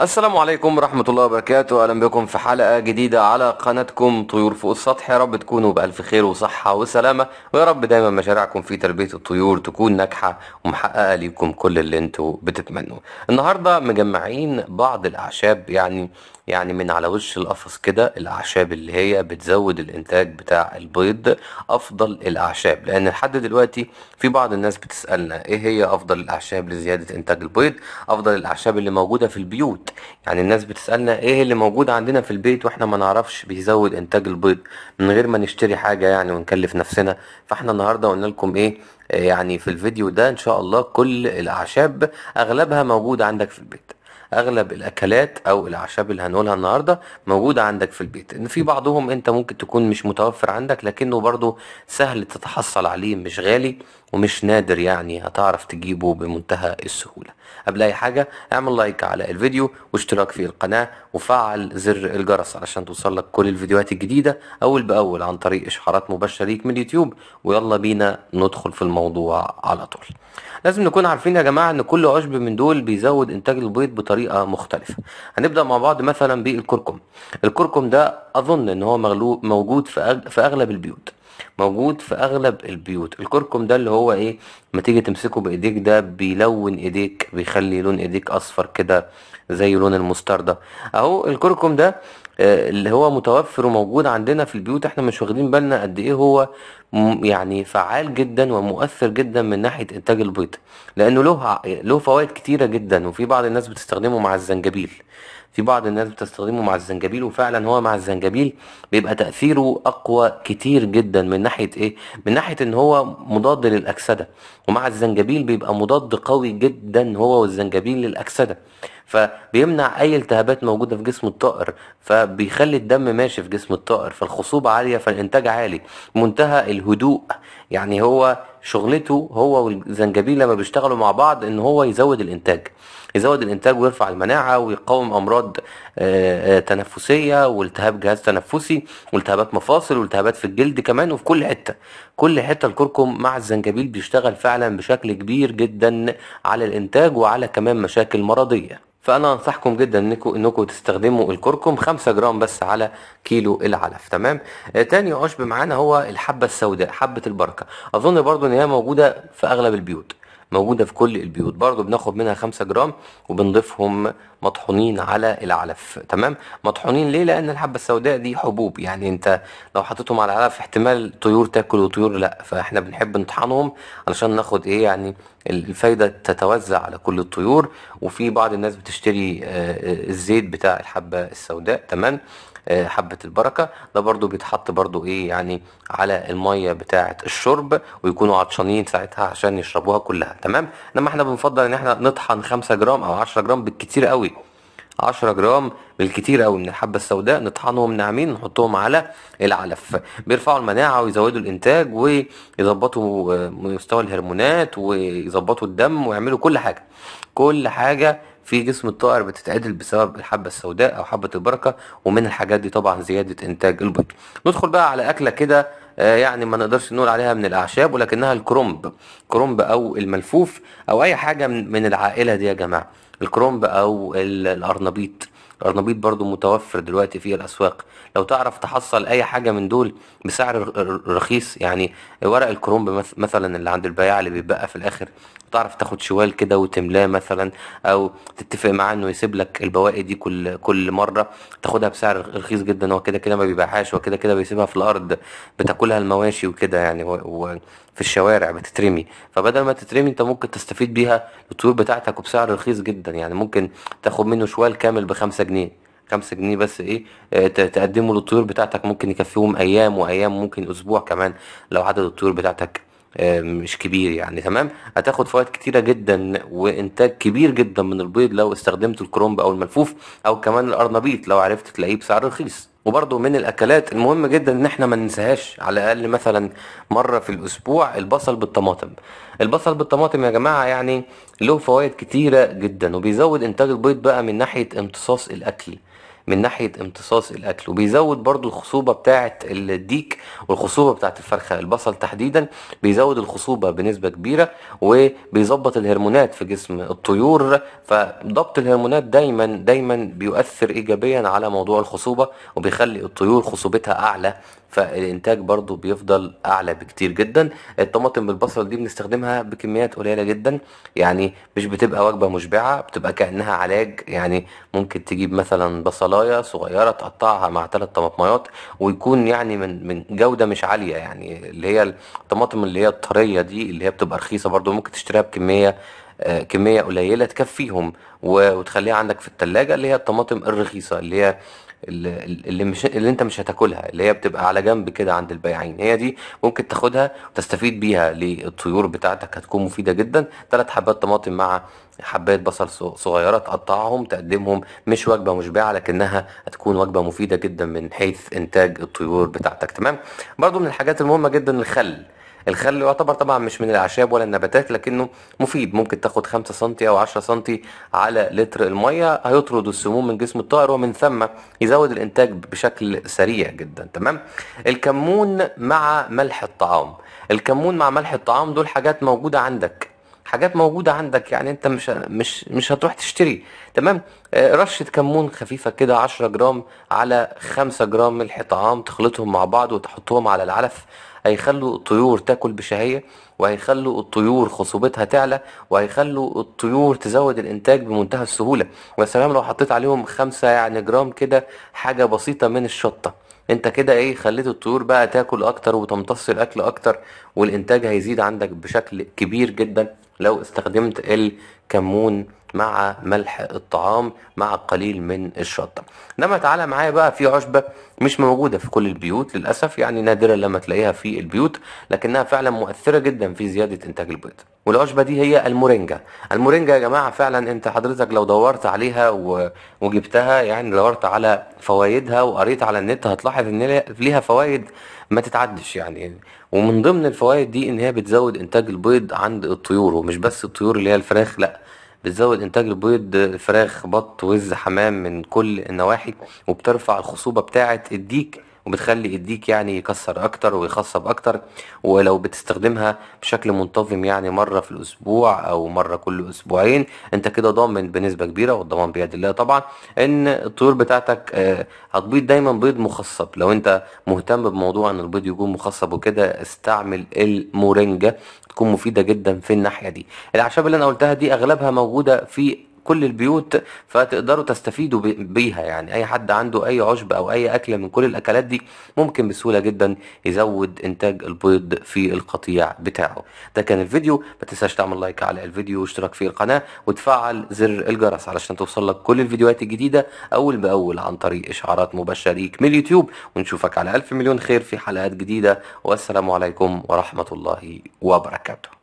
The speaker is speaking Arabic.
السلام عليكم ورحمة الله وبركاته أهلا بكم في حلقة جديدة على قناتكم طيور فوق السطح يا رب تكونوا بألف خير وصحة وسلامة ويا رب دايما مشاريعكم في تربية الطيور تكون ناجحة ومحققة ليكم كل اللي انتوا بتتمنوه النهاردة مجمعين بعض الأعشاب يعني يعني من على وش القفص كده الأعشاب اللي هي بتزود الإنتاج بتاع البيض أفضل الأعشاب لأن لحد دلوقتي في بعض الناس بتسألنا إيه هي أفضل الأعشاب لزيادة إنتاج البيض أفضل الأعشاب اللي موجودة في البيوت يعني الناس بتسألنا ايه اللي موجود عندنا في البيت واحنا ما نعرفش بيزود انتاج البيض من غير ما نشتري حاجة يعني ونكلف نفسنا فاحنا النهاردة قلنا لكم ايه آه، يعني في الفيديو ده ان شاء الله كل الاعشاب اغلبها موجودة عندك في البيت اغلب الاكلات او الاعشاب اللي هنقولها النهارده موجوده عندك في البيت ان في بعضهم انت ممكن تكون مش متوفر عندك لكنه برضه سهل تتحصل عليه مش غالي ومش نادر يعني هتعرف تجيبه بمنتهى السهولة قبل اي حاجة اعمل لايك على الفيديو واشتراك في القناة وفعل زر الجرس علشان توصلك كل الفيديوهات الجديدة اول باول عن طريق اشعارات مباشرة ليك من اليوتيوب ويلا بينا ندخل في الموضوع على طول لازم نكون عارفين يا جماعة ان كل عشب من دول بيزود انتاج البيض بطريقة مختلفة هنبدأ مع بعض مثلا بالكركم الكركم ده اظن ان هو موجود في اغلب البيوت موجود في اغلب البيوت الكركم ده اللي هو ايه ما تيجي تمسكه بايديك ده بيلون ايديك بيخلي لون ايديك اصفر كده زي لون المستردة اهو الكركم ده آه، اللي هو متوفر وموجود عندنا في البيوت احنا مش واخدين بالنا قد ايه هو يعني فعال جدا ومؤثر جدا من ناحيه انتاج البيض لانه له له فوائد كتيره جدا وفي بعض الناس بتستخدمه مع الزنجبيل في بعض الناس بتستخدمه مع الزنجبيل وفعلا هو مع الزنجبيل بيبقى تاثيره اقوى كتير جدا من ناحيه ايه من ناحيه ان هو مضاد للاكسده ومع الزنجبيل بيبقى مضاد قوي جدا هو والزنجبيل للاكسده فبيمنع اي التهابات موجوده في جسم الطائر فبيخلي الدم ماشي في جسم الطائر فالخصوبه عاليه فالانتاج عالي منتهى الهدوء يعني هو شغلته هو والزنجبيل لما بيشتغلوا مع بعض ان هو يزود الانتاج يزود الانتاج ويرفع المناعه ويقاوم امراض آه، آه، تنفسيه والتهاب جهاز تنفسي والتهابات مفاصل والتهابات في الجلد كمان وفي كل حته كل حته الكركم مع الزنجبيل بيشتغل فعلا بشكل كبير جدا على الانتاج وعلى كمان مشاكل مرضيه فانا انصحكم جدا انكم انكم تستخدموا الكركم 5 جرام بس على كيلو العلف تمام آه، تاني عشب معانا هو الحبه السوداء حبه البركه اظن برضو ان هي موجوده في اغلب البيوت موجوده في كل البيوت برضو بناخد منها 5 جرام وبنضيفهم مطحونين على العلف تمام مطحونين ليه لان الحبه السوداء دي حبوب يعني انت لو حطيتهم على العلف احتمال طيور تاكل وطيور لا فاحنا بنحب نطحنهم علشان ناخد ايه يعني الفايده تتوزع على كل الطيور وفي بعض الناس بتشتري آه، آه، الزيت بتاع الحبه السوداء تمام آه، حبة البركة ده برضو بيتحط برضو ايه يعني على المية بتاعة الشرب ويكونوا عطشانين ساعتها عشان يشربوها كلها تمام انما احنا بنفضل ان احنا نطحن 5 جرام او 10 جرام بالكتير قوي 10 جرام بالكتير قوي من الحبه السوداء نطحنهم ناعمين نحطهم على العلف بيرفعوا المناعه ويزودوا الانتاج ويظبطوا آه، مستوى الهرمونات ويظبطوا الدم ويعملوا كل حاجه كل حاجه في جسم الطائر بتتعدل بسبب الحبة السوداء أو حبة البركة ومن الحاجات دي طبعا زيادة إنتاج البيض ندخل بقى على أكلة كده آه، يعني ما نقدرش نقول عليها من الأعشاب ولكنها الكرومب كرومب أو الملفوف أو أي حاجة من العائلة دي يا جماعة الكرومب أو الأرنبيط القرنبيط برضو متوفر دلوقتي في الاسواق لو تعرف تحصل اي حاجه من دول بسعر رخيص يعني ورق الكرومب مثلا اللي عند البياع اللي بيتبقى في الاخر تعرف تاخد شوال كده وتملاه مثلا او تتفق معاه انه يسيب لك البواقي دي كل كل مره تاخدها بسعر رخيص جدا هو كده كده ما بيبيعهاش هو كده كده بيسيبها في الارض بتاكلها المواشي وكده يعني وفي الشوارع بتترمي فبدل ما تترمي انت ممكن تستفيد بيها الطيور بتاعتك وبسعر رخيص جدا يعني ممكن تاخد منه شوال كامل بخمسة جنيه خمسة جنيه بس ايه آه، تقدمه للطيور بتاعتك ممكن يكفيهم ايام وايام ممكن اسبوع كمان لو عدد الطيور بتاعتك آه، مش كبير يعني تمام هتاخد فوائد كتيرة جدا وانتاج كبير جدا من البيض لو استخدمت الكرومب او الملفوف او كمان الارنبيط لو عرفت تلاقيه بسعر رخيص وبرضه من الاكلات المهم جدا ان احنا ما ننساهاش على الاقل مثلا مره في الاسبوع البصل بالطماطم البصل بالطماطم يا جماعه يعني له فوائد كتيره جدا وبيزود انتاج البيض بقى من ناحيه امتصاص الاكل من ناحيه امتصاص الاكل وبيزود برضو الخصوبه بتاعه الديك والخصوبه بتاعه الفرخه البصل تحديدا بيزود الخصوبه بنسبه كبيره وبيظبط الهرمونات في جسم الطيور فضبط الهرمونات دايما دايما بيؤثر ايجابيا على موضوع الخصوبه وبيخلي الطيور خصوبتها اعلى فالانتاج برضو بيفضل اعلى بكتير جدا الطماطم بالبصل دي بنستخدمها بكميات قليله جدا يعني مش بتبقى وجبه مشبعه بتبقى كانها علاج يعني ممكن تجيب مثلا بصلايه صغيره تقطعها مع ثلاث طماطميات ويكون يعني من من جوده مش عاليه يعني اللي هي الطماطم اللي هي الطريه دي اللي هي بتبقى رخيصه برضو ممكن تشتريها بكميه آه، كميه قليله تكفيهم وتخليها عندك في التلاجة اللي هي الطماطم الرخيصه اللي هي اللي مش اللي انت مش هتاكلها اللي هي بتبقى على جنب كده عند البياعين هي دي ممكن تاخدها وتستفيد بيها للطيور بتاعتك هتكون مفيده جدا ثلاث حبات طماطم مع حبات بصل صغيره تقطعهم تقدمهم مش وجبه مشبعه لكنها هتكون وجبه مفيده جدا من حيث انتاج الطيور بتاعتك تمام برضو من الحاجات المهمه جدا الخل الخل يعتبر طبعا مش من الاعشاب ولا النباتات لكنه مفيد ممكن تاخد 5 سم او 10 سم على لتر الميه هيطرد السموم من جسم الطائر ومن ثم يزود الانتاج بشكل سريع جدا تمام الكمون مع ملح الطعام الكمون مع ملح الطعام دول حاجات موجوده عندك حاجات موجوده عندك يعني انت مش مش مش هتروح تشتري تمام آه، رشه كمون خفيفه كده 10 جرام على 5 جرام ملح طعام تخلطهم مع بعض وتحطهم على العلف هيخلوا الطيور تاكل بشهيه وهيخلوا الطيور خصوبتها تعلى وهيخلوا الطيور تزود الانتاج بمنتهى السهوله ويا سلام لو حطيت عليهم 5 يعني جرام كده حاجه بسيطه من الشطه انت كده ايه خليت الطيور بقى تاكل اكتر وتمتص الاكل اكتر والانتاج هيزيد عندك بشكل كبير جدا لو استخدمت كمون مع ملح الطعام مع قليل من الشطه انما تعالى معايا بقى في عشبه مش موجوده في كل البيوت للاسف يعني نادرا لما تلاقيها في البيوت لكنها فعلا مؤثره جدا في زياده انتاج البيض والعشبه دي هي المورينجا المورينجا يا جماعه فعلا انت حضرتك لو دورت عليها وجبتها يعني دورت على فوائدها وقريت على النت هتلاحظ ان ليها فوائد ما تتعدش يعني ومن ضمن الفوائد دي ان هي بتزود انتاج البيض عند الطيور ومش بس الطيور اللي هي الفراخ لا بتزود انتاج البيض فراخ بط وز حمام من كل النواحي وبترفع الخصوبه بتاعه الديك وبتخلي الديك يعني يكسر اكتر ويخصب اكتر ولو بتستخدمها بشكل منتظم يعني مرة في الاسبوع او مرة كل اسبوعين انت كده ضامن بنسبة كبيرة والضمان بيد الله طبعا ان الطيور بتاعتك آه، هتبيض دايما بيض مخصب لو انت مهتم بموضوع ان البيض يكون مخصب وكده استعمل المورينجا تكون مفيدة جدا في الناحية دي الاعشاب اللي انا قلتها دي اغلبها موجودة في كل البيوت فتقدروا تستفيدوا بيها يعني اي حد عنده اي عشب او اي اكله من كل الاكلات دي ممكن بسهوله جدا يزود انتاج البيض في القطيع بتاعه ده كان الفيديو ما تنساش تعمل لايك على الفيديو واشتراك في القناه وتفعل زر الجرس علشان توصل لك كل الفيديوهات الجديده اول باول عن طريق اشعارات مباشره ليك من اليوتيوب ونشوفك على الف مليون خير في حلقات جديده والسلام عليكم ورحمه الله وبركاته